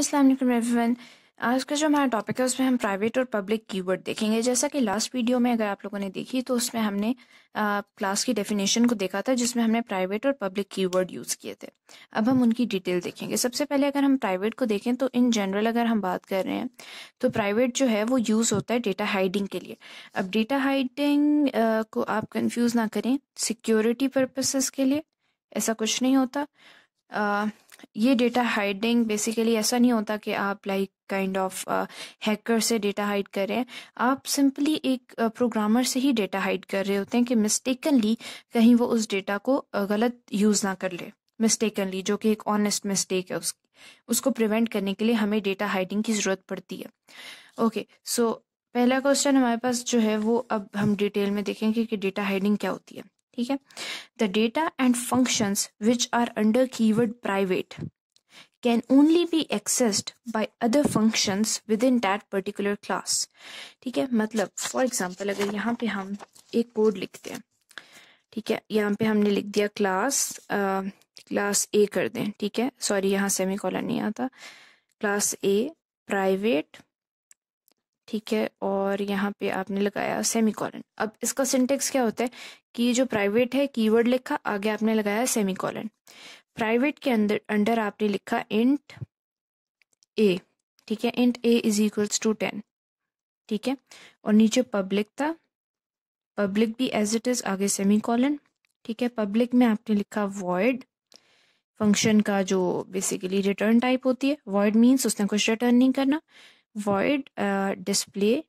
अस्सलाम वालेकुम एवरीवन आज का जो हमारा टॉपिक है उसमें हम प्राइवेट और पब्लिक कीवर्ड देखेंगे जैसा कि लास्ट वीडियो में अगर आप लोगों ने देखी तो उसमें हमने क्लास की डेफिनेशन को देखा था जिसमें हमने प्राइवेट और पब्लिक कीवर्ड यूज़ किए थे अब हम उनकी डिटेल देखेंगे सबसे पहले अगर हम प्राइवेट को देखें तो इन जनरल अगर हम बात कर रहे हैं तो प्राइवेट जो है वो यूज़ होता है डेटा हाइडिंग के लिए अब डेटा हाइडिंग को आप कन्फ्यूज़ ना करें सिक्योरिटी पर्पसेस के लिए ऐसा कुछ नहीं होता ये डेटा हाइडिंग बेसिकली ऐसा नहीं होता कि आप लाइक काइंड ऑफ हैकर से डेटा हाइड कर रहे हैं आप सिंपली एक प्रोग्रामर uh, से ही डेटा हाइड कर रहे होते हैं कि मिस्टेकनली कहीं वो उस डेटा को uh, गलत यूज़ ना कर ले मिस्टेकनली जो कि एक ऑनेस्ट मिस्टेक है उसकी उसको प्रिवेंट करने के लिए हमें डेटा हाइडिंग की ज़रूरत पड़ती है ओके okay, सो so, पहला क्वेश्चन हमारे पास जो है वो अब हम डिटेल में देखेंगे कि डेटा हाइडिंग क्या होती है ठीक है the data and functions which are under keyword private can only be accessed by other functions within that particular class ठीक है मतलब फॉर एग्जांपल अगर यहाँ पे हम एक कोड लिखते हैं ठीक है यहाँ पे हमने लिख दिया क्लास क्लास ए कर दें ठीक है सॉरी यहाँ सेमी कॉलर नहीं आता क्लास ए प्राइवेट ठीक है और यहाँ पे आपने लगाया सेमी कॉलन अब इसका सिंटेक्स क्या होता है कि जो प्राइवेट है कीवर्ड लिखा आगे आपने लगाया सेमी कॉलन प्राइवेट के अंदर अंडर आपने लिखा इंट ए ठीक है int a is equals to ten ठीक है और नीचे पब्लिक था पब्लिक भी एज इट इज़ आगे सेमी कॉलन ठीक है पब्लिक में आपने लिखा वॉइड फंक्शन का जो बेसिकली रिटर्न टाइप होती है वॉइड मीन्स उसने कुछ रिटर्न नहीं करना void uh, display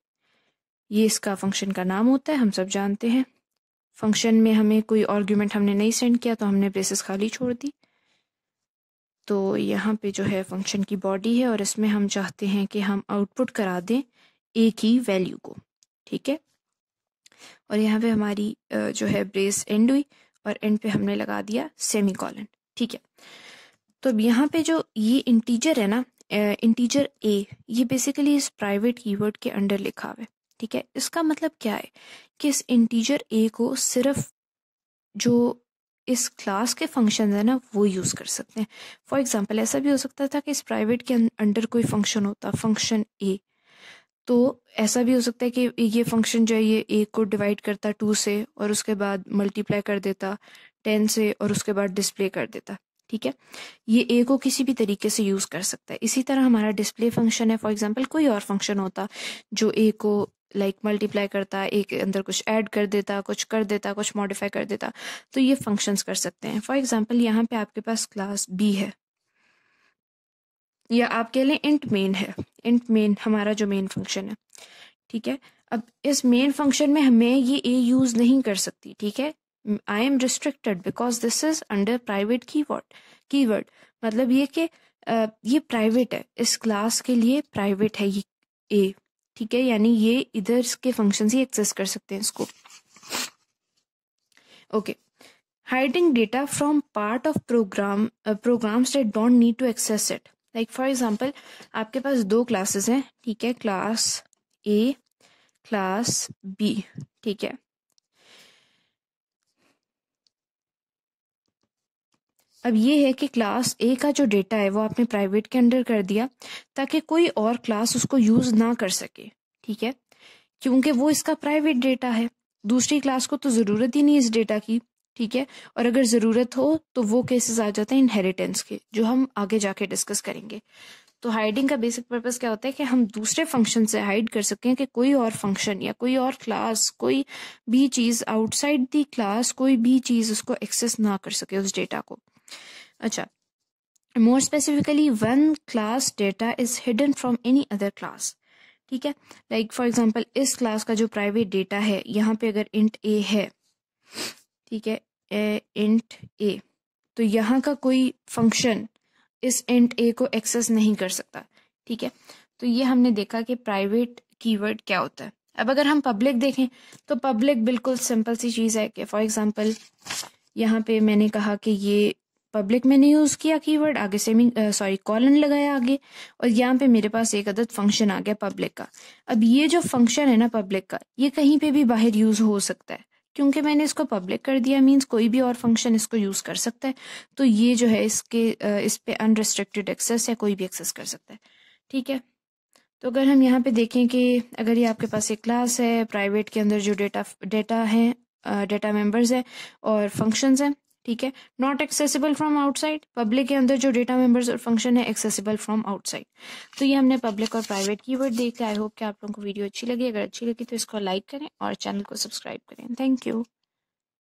ये इसका फंक्शन का नाम होता है हम सब जानते हैं फंक्शन में हमें कोई आर्ग्यूमेंट हमने नहीं सेंड किया तो हमने ब्रेसेस खाली छोड़ दी तो यहाँ पे जो है फंक्शन की बॉडी है और इसमें हम चाहते हैं कि हम आउटपुट करा दें ए की वैल्यू को ठीक है और यहाँ पे हमारी uh, जो है ब्रेस एंड हुई और एंड पे हमने लगा दिया सेमी कॉलन ठीक है तो अब यहाँ पे जो ये इंटीजर है ना इंटीजर ए ये बेसिकली इस प्राइवेट कीवर्ड के अंडर लिखा हुआ है ठीक है इसका मतलब क्या है कि इस इंटीजर ए को सिर्फ जो इस क्लास के फंक्शन है ना वो यूज़ कर सकते हैं फॉर एग्जांपल ऐसा भी हो सकता था कि इस प्राइवेट के अं-, अंडर कोई फंक्शन होता फंक्शन ए तो ऐसा भी हो सकता है कि ये फंक्शन जो है ये ए को डिवाइड करता टू से और उसके बाद मल्टीप्लाई कर देता टेन से और उसके बाद डिस्प्ले कर देता ठीक है ये ए को किसी भी तरीके से यूज़ कर सकता है इसी तरह हमारा डिस्प्ले फंक्शन है फॉर एग्जांपल कोई और फंक्शन होता जो ए को लाइक like, मल्टीप्लाई करता ए के अंदर कुछ ऐड कर देता कुछ कर देता कुछ मॉडिफाई कर देता तो ये फंक्शंस कर सकते हैं फॉर एग्जांपल यहाँ पे आपके पास क्लास बी है या आप कह लें इंट मेन है इंट मेन हमारा जो मेन फंक्शन है ठीक है अब इस मेन फंक्शन में हमें ये ए यूज़ नहीं कर सकती ठीक है I am restricted because this is under private keyword मतलब ये कि ये प्राइवेट है इस क्लास के लिए प्राइवेट है ये ए ठीक है यानी ये इधर के फंक्शन ही एक्सेस कर सकते हैं इसको okay hiding data from part of program programs that don't need to access it like for example आपके पास दो क्लासेस हैं ठीक है क्लास ए क्लास बी ठीक है अब ये है कि क्लास ए का जो डेटा है वो आपने प्राइवेट के अंडर कर दिया ताकि कोई और क्लास उसको यूज़ ना कर सके ठीक है क्योंकि वो इसका प्राइवेट डेटा है दूसरी क्लास को तो ज़रूरत ही नहीं इस डेटा की ठीक है और अगर ज़रूरत हो तो वो केसेस आ जाते हैं इनहेरिटेंस के जो हम आगे जाके डिस्कस करेंगे तो हाइडिंग का बेसिक पर्पज़ क्या होता है कि हम दूसरे फंक्शन से हाइड कर सकें कि कोई और फंक्शन या कोई और क्लास कोई भी चीज़ आउटसाइड दी क्लास कोई भी चीज़ उसको एक्सेस ना कर सके उस डेटा को अच्छा more specifically one class data is hidden from any other class ठीक है लाइक फॉर एग्जाम्पल इस क्लास का जो प्राइवेट डेटा है यहाँ पे अगर इंट ए है ठीक है ए, इंट ए तो यहाँ का कोई फंक्शन इस इंट ए को एक्सेस नहीं कर सकता ठीक है तो ये हमने देखा कि प्राइवेट कीवर्ड क्या होता है अब अगर हम पब्लिक देखें तो पब्लिक बिल्कुल सिंपल सी चीज़ है कि फॉर एग्जाम्पल यहाँ पे मैंने कहा कि ये पब्लिक मैंने यूज़ किया कीवर्ड आगे सेमी सॉरी कॉलन लगाया आगे और यहाँ पे मेरे पास एक अदद फंक्शन आ गया पब्लिक का अब ये जो फंक्शन है ना पब्लिक का ये कहीं पे भी बाहर यूज़ हो सकता है क्योंकि मैंने इसको पब्लिक कर दिया मींस कोई भी और फंक्शन इसको यूज़ कर सकता है तो ये जो है इसके इस पर अनरिस्ट्रिक्टेड एक्सेस या कोई भी एक्सेस कर सकता है ठीक है तो अगर हम यहाँ पे देखें कि अगर ये आपके पास एक क्लास है प्राइवेट के अंदर जो डेटा डेटा हैं डेटा मेंबर्स है और फंक्शंस हैं ठीक है not accessible from outside public के अंदर जो डेटा मेंबर्स और फंक्शन है एक्सेसिबल फ्रॉम आउटसाइड तो ये हमने पब्लिक और प्राइवेट कीवर्ड वर्ड लिया आई होप कि आप लोगों को वीडियो अच्छी लगी अगर अच्छी लगी तो इसको लाइक करें और चैनल को सब्सक्राइब करें थैंक यू